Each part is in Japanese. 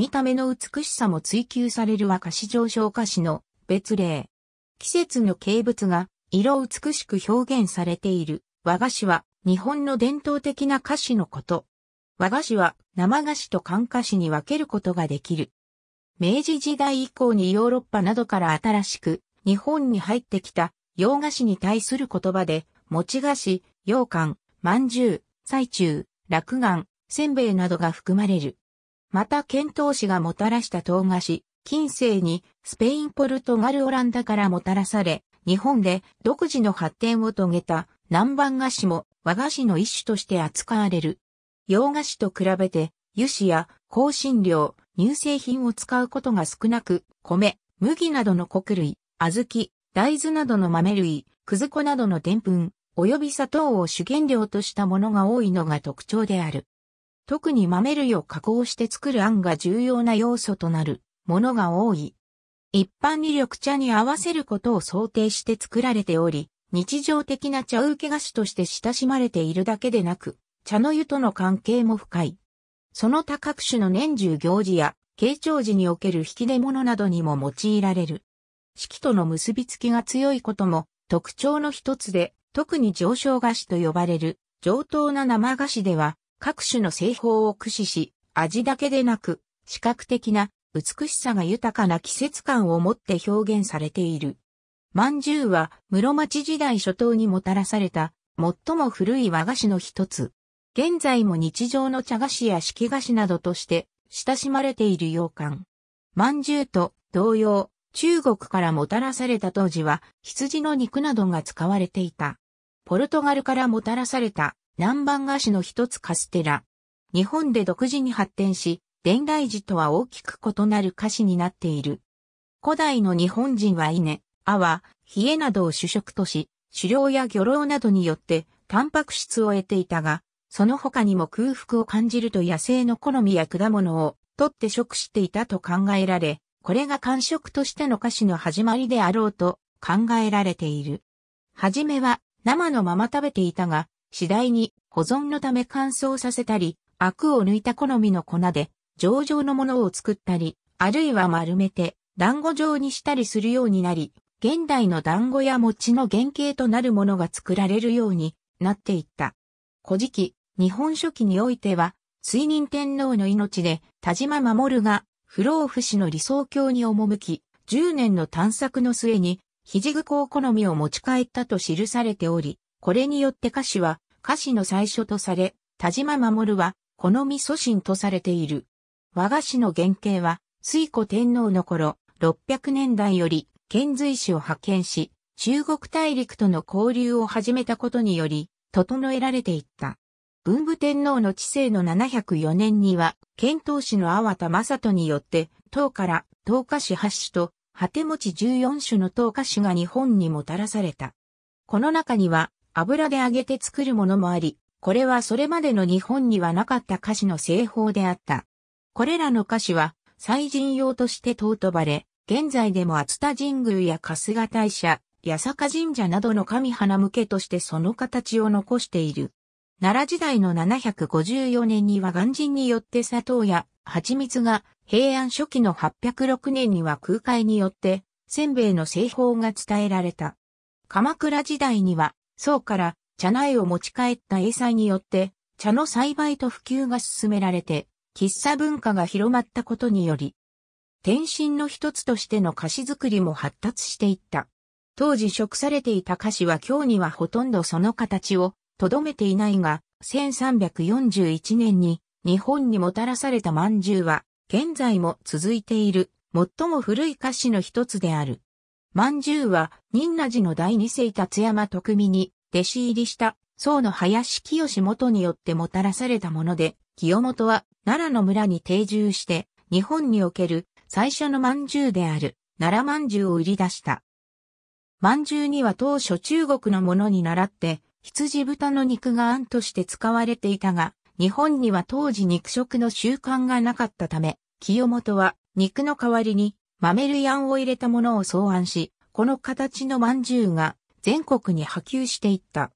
見た目の美しさも追求される和菓子上昇菓子の別例。季節の景物が色美しく表現されている和菓子は日本の伝統的な菓子のこと。和菓子は生菓子と乾菓子に分けることができる。明治時代以降にヨーロッパなどから新しく日本に入ってきた洋菓子に対する言葉で、餅菓子、羊羹、饅頭、最中、落眼、せんべいなどが含まれる。また遣唐使がもたらした唐菓子、近世にスペインポルトガルオランダからもたらされ、日本で独自の発展を遂げた南蛮菓子も和菓子の一種として扱われる。洋菓子と比べて油脂や香辛料、乳製品を使うことが少なく、米、麦などの穀類、小豆、大豆などの豆類、くず粉などの澱粉、及び砂糖を主原料としたものが多いのが特徴である。特に豆類を加工して作る案が重要な要素となるものが多い。一般に緑茶に合わせることを想定して作られており、日常的な茶受け菓子として親しまれているだけでなく、茶の湯との関係も深い。その他各種の年中行事や、慶長時における引き出物などにも用いられる。四季との結びつきが強いことも特徴の一つで、特に上昇菓子と呼ばれる上等な生菓子では、各種の製法を駆使し、味だけでなく、視覚的な美しさが豊かな季節感を持って表現されている。まんじゅうは室町時代初頭にもたらされた最も古い和菓子の一つ。現在も日常の茶菓子や敷菓子などとして親しまれている洋館。まんじゅうと同様、中国からもたらされた当時は羊の肉などが使われていた。ポルトガルからもたらされた南蛮菓子の一つカステラ。日本で独自に発展し、伝来寺とは大きく異なる菓子になっている。古代の日本人は稲、あわ、冷えなどを主食とし、狩猟や漁労などによってタンパク質を得ていたが、その他にも空腹を感じると野生の好みや果物を取って食していたと考えられ、これが感触としての菓子の始まりであろうと考えられている。はじめは生のまま食べていたが、次第に保存のため乾燥させたり、アクを抜いた好みの粉で、上々のものを作ったり、あるいは丸めて団子状にしたりするようになり、現代の団子や餅の原型となるものが作られるようになっていった。古事記、日本書紀においては、水任天皇の命で田島守が不老不死の理想郷に赴き、10年の探索の末に、肘具を好みを持ち帰ったと記されており、これによって歌詞は歌詞の最初とされ、田島守は、この味祖神とされている。和菓子の原型は、水古天皇の頃、600年代より、遣隋使を派遣し、中国大陸との交流を始めたことにより、整えられていった。文武天皇の治世の704年には、遣唐使の阿波田正人によって、唐から唐菓子8種と、果て持ち14種の唐菓子が日本にもたらされた。この中には、油で揚げて作るものもあり、これはそれまでの日本にはなかった菓子の製法であった。これらの菓子は、祭神用として尊ばれ、現在でも熱田神宮や春日大社、八坂神社などの神花向けとしてその形を残している。奈良時代の754年には鑑真によって砂糖や蜂蜜が、平安初期の806年には空海によって、せんべいの製法が伝えられた。鎌倉時代には、宋から茶苗を持ち帰った英才によって、茶の栽培と普及が進められて、喫茶文化が広まったことにより、転身の一つとしての菓子作りも発達していった。当時食されていた菓子は今日にはほとんどその形をとどめていないが、1341年に日本にもたらされた饅頭は、現在も続いている最も古い菓子の一つである。万獣は、仁和寺の第二世達山徳美に、弟子入りした、宋の林清元によってもたらされたもので、清元は、奈良の村に定住して、日本における、最初の万獣である、奈良万獣を売り出した。万獣には当初中国のものに倣って、羊豚の肉が案として使われていたが、日本には当時肉食の習慣がなかったため、清元は肉の代わりに豆類あんを入れたものを草案し、この形の饅頭が全国に波及していった。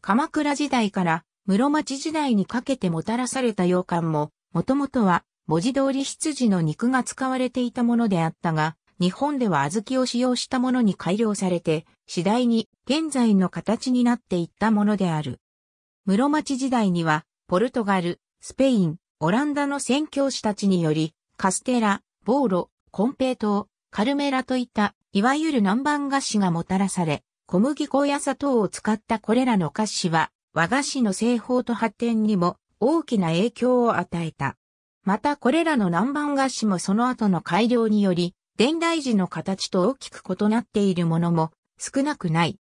鎌倉時代から室町時代にかけてもたらされた洋館も、もともとは文字通り羊の肉が使われていたものであったが、日本では小豆を使用したものに改良されて、次第に現在の形になっていったものである。室町時代には、ポルトガル、スペイン、オランダの宣教師たちにより、カステラ、ボーロ、コンペイ糖、カルメラといった、いわゆる南蛮菓子がもたらされ、小麦粉や砂糖を使ったこれらの菓子は、和菓子の製法と発展にも大きな影響を与えた。またこれらの南蛮菓子もその後の改良により、伝来時の形と大きく異なっているものも少なくない。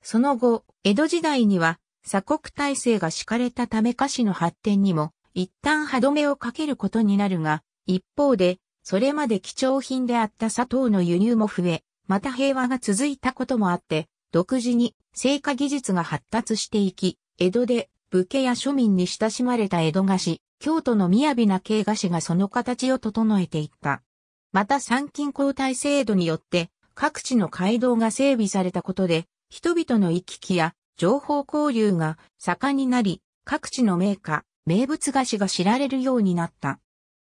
その後、江戸時代には鎖国体制が敷かれたため菓子の発展にも一旦歯止めをかけることになるが、一方でそれまで貴重品であった砂糖の輸入も増え、また平和が続いたこともあって、独自に成果技術が発達していき、江戸で武家や庶民に親しまれた江戸菓子、京都の雅な慶菓子がその形を整えていった。また参勤交代制度によって、各地の街道が整備されたことで、人々の行き来や情報交流が盛んになり、各地の名家、名物菓子が知られるようになった。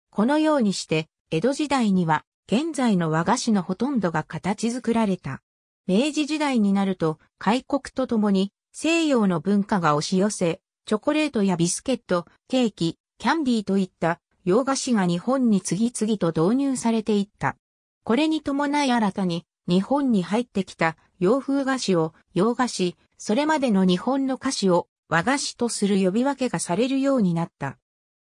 このようにして、江戸時代には、現在の和菓子のほとんどが形作られた。明治時代になると、開国とともに、西洋の文化が押し寄せ、チョコレートやビスケット、ケーキ、キャンディーといった洋菓子が日本に次々と導入されていった。これに伴い新たに日本に入ってきた洋風菓子を洋菓子、それまでの日本の菓子を和菓子とする呼び分けがされるようになった。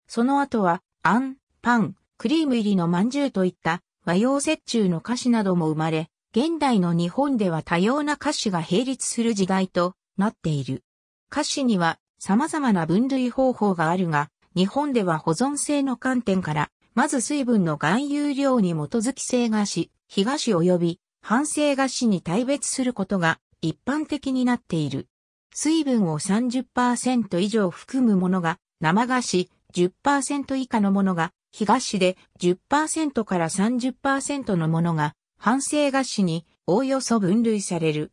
その後は、あん、パン、クリーム入りの饅頭といった和洋折衷の菓子なども生まれ、現代の日本では多様な菓子が並立する時代となっている。菓子には様々な分類方法があるが、日本では保存性の観点から、まず水分の含有量に基づき性菓子、非菓子及び反省菓子に対別することが一般的になっている。水分を30%以上含むものが生菓子、10%以下のものが東で10%から30%のものが反省菓子におおよそ分類される。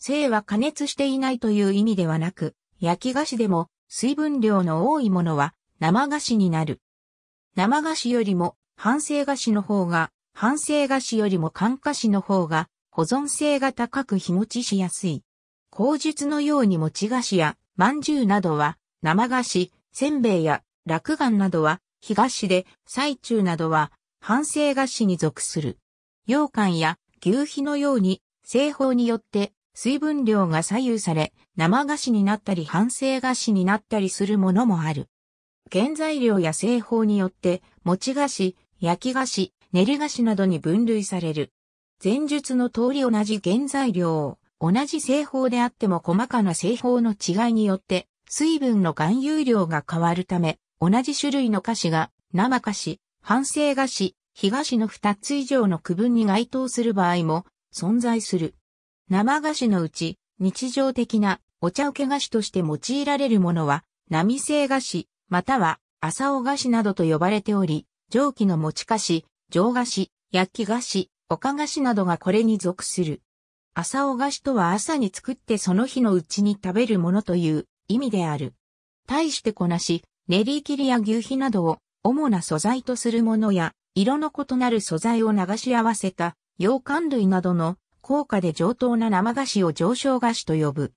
生は加熱していないという意味ではなく、焼き菓子でも水分量の多いものは生菓子になる。生菓子よりも反省菓子の方が、反省菓子よりも乾菓子の方が保存性が高く日持ちしやすい。口述のように餅菓子や饅頭などは生菓子、せんべいや落眼などは東で、最中などは、反省菓子に属する。羊羹や牛皮のように、製法によって水分量が左右され、生菓子になったり反省菓子になったりするものもある。原材料や製法によって、餅菓子、焼き菓子、練り菓子などに分類される。前述の通り同じ原材料、を、同じ製法であっても細かな製法の違いによって、水分の含有量が変わるため、同じ種類の菓子が生菓子、反省菓子、東の2つ以上の区分に該当する場合も存在する。生菓子のうち日常的なお茶受け菓子として用いられるものは波製菓子または朝お菓子などと呼ばれており、蒸気の持ち菓子、上菓子、焼き菓子、お菓子などがこれに属する。朝お菓子とは朝に作ってその日のうちに食べるものという意味である。対してこなし、練り切りや牛皮などを主な素材とするものや、色の異なる素材を流し合わせた洋館類などの高価で上等な生菓子を上昇菓子と呼ぶ。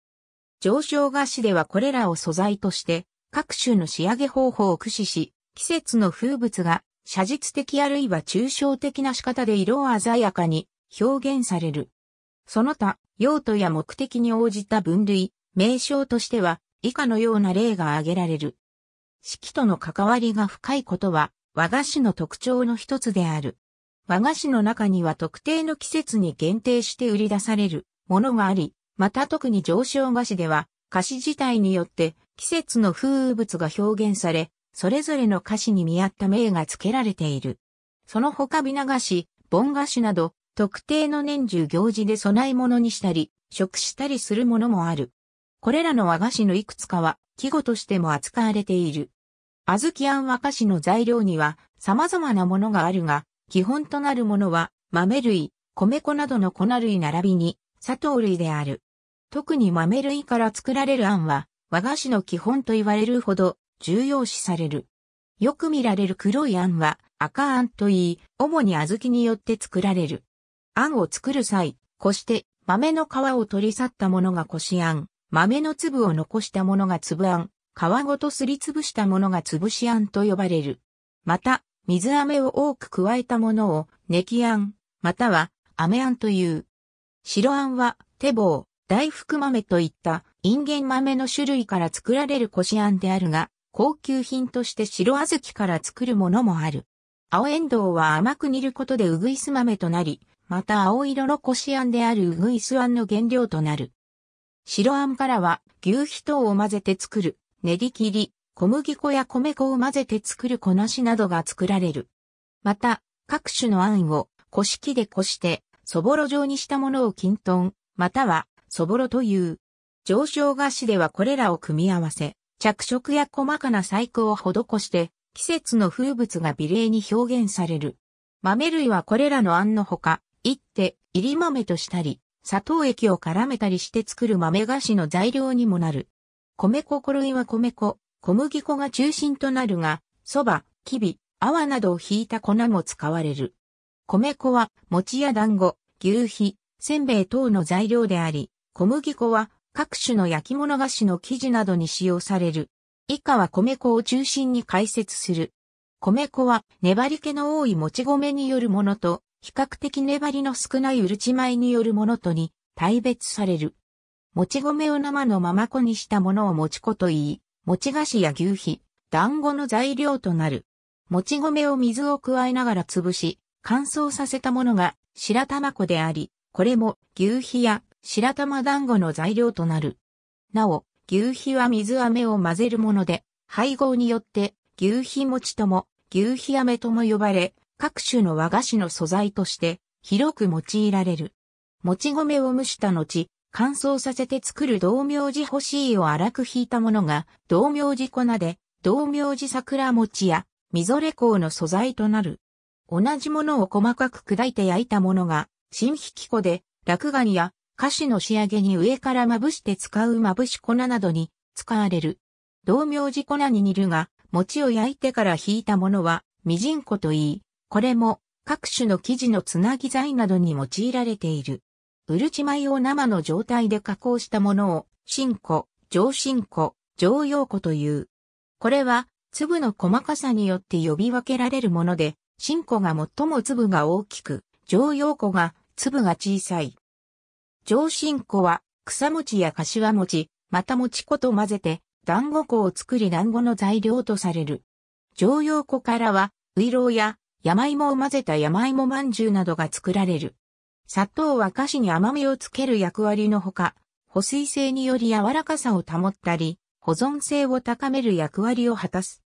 上昇菓子ではこれらを素材として各種の仕上げ方法を駆使し、季節の風物が写実的あるいは抽象的な仕方で色を鮮やかに表現される。その他、用途や目的に応じた分類、名称としては以下のような例が挙げられる。四季との関わりが深いことは和菓子の特徴の一つである。和菓子の中には特定の季節に限定して売り出されるものがあり、また特に上昇菓子では菓子自体によって季節の風物が表現され、それぞれの菓子に見合った名が付けられている。その他ビナ菓子、盆菓子など、特定の年中行事で備え物にしたり、食したりするものもある。これらの和菓子のいくつかは、季語としても扱われている。小豆あん和菓子の材料には様々なものがあるが、基本となるものは豆類、米粉などの粉類並びに砂糖類である。特に豆類から作られるあんは和菓子の基本と言われるほど重要視される。よく見られる黒いあんは赤あんといい、主に小豆によって作られる。あんを作る際、こして豆の皮を取り去ったものがこしあん、豆の粒を残したものが粒あん、皮ごとすりつぶしたものがつぶしあんと呼ばれる。また、水飴を多く加えたものを、ネキあん、または、飴あんという。白あんは、手棒、大福豆といった、インゲン豆の種類から作られるこしあんであるが、高級品として白小豆から作るものもある。青エンドウは甘く煮ることでうぐいす豆となり、また青色のこしあんであるうぐいすあんの原料となる。白あんからは牛皮等を混ぜて作る、練り切り、小麦粉や米粉を混ぜて作る粉しなどが作られる。また、各種のあんを、こし器でこして、そぼろ状にしたものを均等、または、そぼろという。上昇菓子ではこれらを組み合わせ、着色や細かな細工を施して、季節の風物が美麗に表現される。豆類はこれらのあんのほか、いって、入り豆としたり、砂糖液を絡めたりして作る豆菓子の材料にもなる。米粉粉類は米粉、小麦粉が中心となるが、蕎麦、きび、泡などを引いた粉も使われる。米粉は餅や団子、牛皮、せんべい等の材料であり、小麦粉は各種の焼き物菓子の生地などに使用される。以下は米粉を中心に解説する。米粉は粘り気の多いもち米によるものと比較的粘りの少ないうるち米によるものとに、大別される。もち米を生のまま粉にしたものをもち粉と言い、もち菓子や牛皮、団子の材料となる。もち米を水を加えながら潰し、乾燥させたものが白玉粉であり、これも牛皮や白玉団子の材料となる。なお、牛皮は水飴を混ぜるもので、配合によって牛皮餅とも牛皮飴とも呼ばれ、各種の和菓子の素材として広く用いられる。もち米を蒸した後、乾燥させて作る道明寺干し芋を粗く引いたものが道明寺粉で道明寺桜餅やみぞれ香の素材となる。同じものを細かく砕いて焼いたものが新引き粉で落ガニや菓子の仕上げに上からまぶして使うまぶし粉などに使われる。道明寺粉に煮るが、餅を焼いてから引いたものは、みじんこといい、これも各種の生地のつなぎ材などに用いられている。うるち米を生の状態で加工したものを、新粉、上新粉、常用粉という。これは、粒の細かさによって呼び分けられるもので、新粉が最も粒が大きく、常用粉が粒が小さい。上新粉は、草餅や柏餅、また餅粉と混ぜて、団子粉を作り団子の材料とされる。常用粉からは、ウイローや山芋を混ぜた山芋まんじゅうなどが作られる。砂糖は菓子に甘みをつける役割のほか、保水性により柔らかさを保ったり、保存性を高める役割を果たす。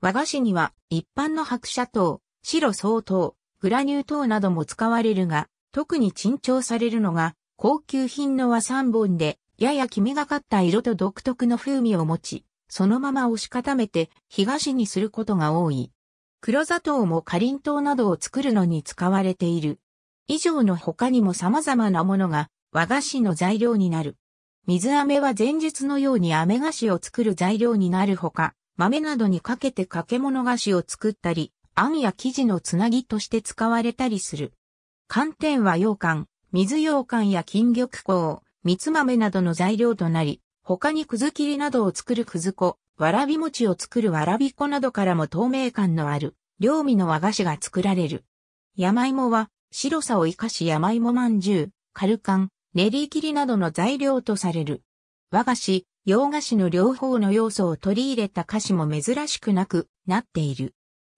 和菓子には一般の白砂糖、白相糖、グラニュー糖なども使われるが、特に珍重されるのが高級品の和三本で、やや黄みがかった色と独特の風味を持ち、そのまま押し固めて、東にすることが多い。黒砂糖もかりん糖などを作るのに使われている。以上の他にも様々なものが和菓子の材料になる。水飴は前述のように飴菓子を作る材料になるほか、豆などにかけて掛け物菓子を作ったり、あんや生地のつなぎとして使われたりする。寒天は羊羹、水羊羹や金玉香、蜜豆などの材料となり、他にくず切りなどを作るくず粉、わらび餅を作るわらび粉などからも透明感のある、料味の和菓子が作られる。山芋は、白さを生かし山芋まんじゅう、カルカン、練り切りなどの材料とされる。和菓子、洋菓子の両方の要素を取り入れた菓子も珍しくなくなっている。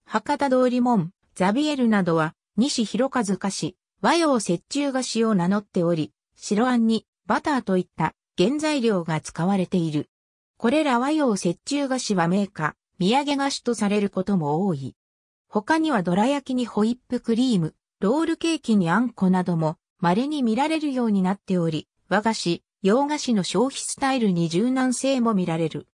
博多通り門、ザビエルなどは、西広和菓子、和洋折衷菓子を名乗っており、白あんにバターといった原材料が使われている。これら和洋折衷菓子は名家、土産菓子とされることも多い。他にはどら焼きにホイップクリーム、ロールケーキにあんこなども稀に見られるようになっており、和菓子、洋菓子の消費スタイルに柔軟性も見られる。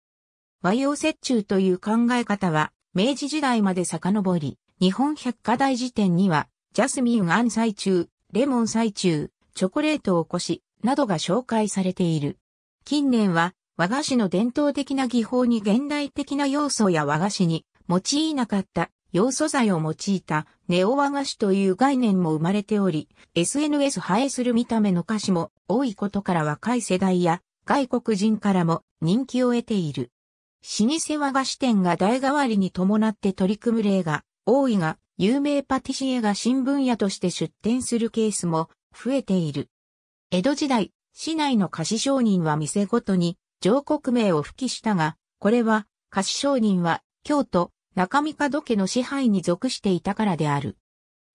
和洋折衷という考え方は、明治時代まで遡り、日本百科大辞典には、ジャスミンあん最中、レモン最中、チョコレートおこし、などが紹介されている。近年は、和菓子の伝統的な技法に現代的な要素や和菓子に用いなかった要素材を用いたネオ和菓子という概念も生まれており、SNS 映えする見た目の菓子も多いことから若い世代や外国人からも人気を得ている。老舗和菓子店が代替わりに伴って取り組む例が多いが、有名パティシエが新分野として出店するケースも増えている。江戸時代、市内の菓子商人は店ごとに上国名を付記したが、これは、菓子商人は、京都、中三門家の支配に属していたからである。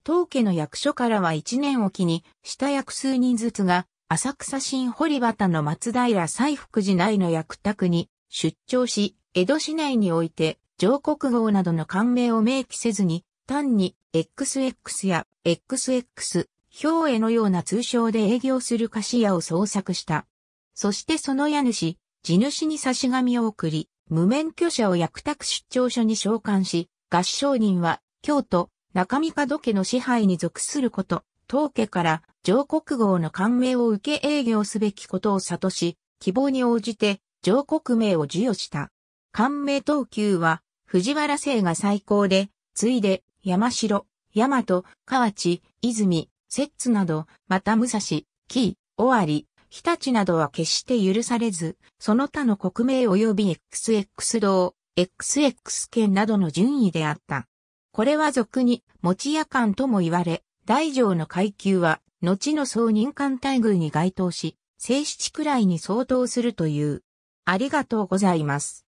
当家の役所からは一年おきに、下役数人ずつが、浅草新堀端の松平西福寺内の役宅に出張し、江戸市内において、上国号などの官名を明記せずに、単に XX や XX 表へのような通称で営業する菓子屋を創作した。そしてその家主、地主に差し紙を送り、無免許者を役宅出張所に召喚し、合唱人は京都、中三門家の支配に属すること、当家から上国号の官名を受け営業すべきことを悟し、希望に応じて上国名を授与した。官名等級は藤原姓が最高で、次いで山城、大和、河内、泉、摂津など、また武蔵、紀、尾張、日立などは決して許されず、その他の国名及び XX 道、XX 県などの順位であった。これは俗に、持屋官とも言われ、大乗の階級は、後の総任官待遇に該当し、正七くらいに相当するという。ありがとうございます。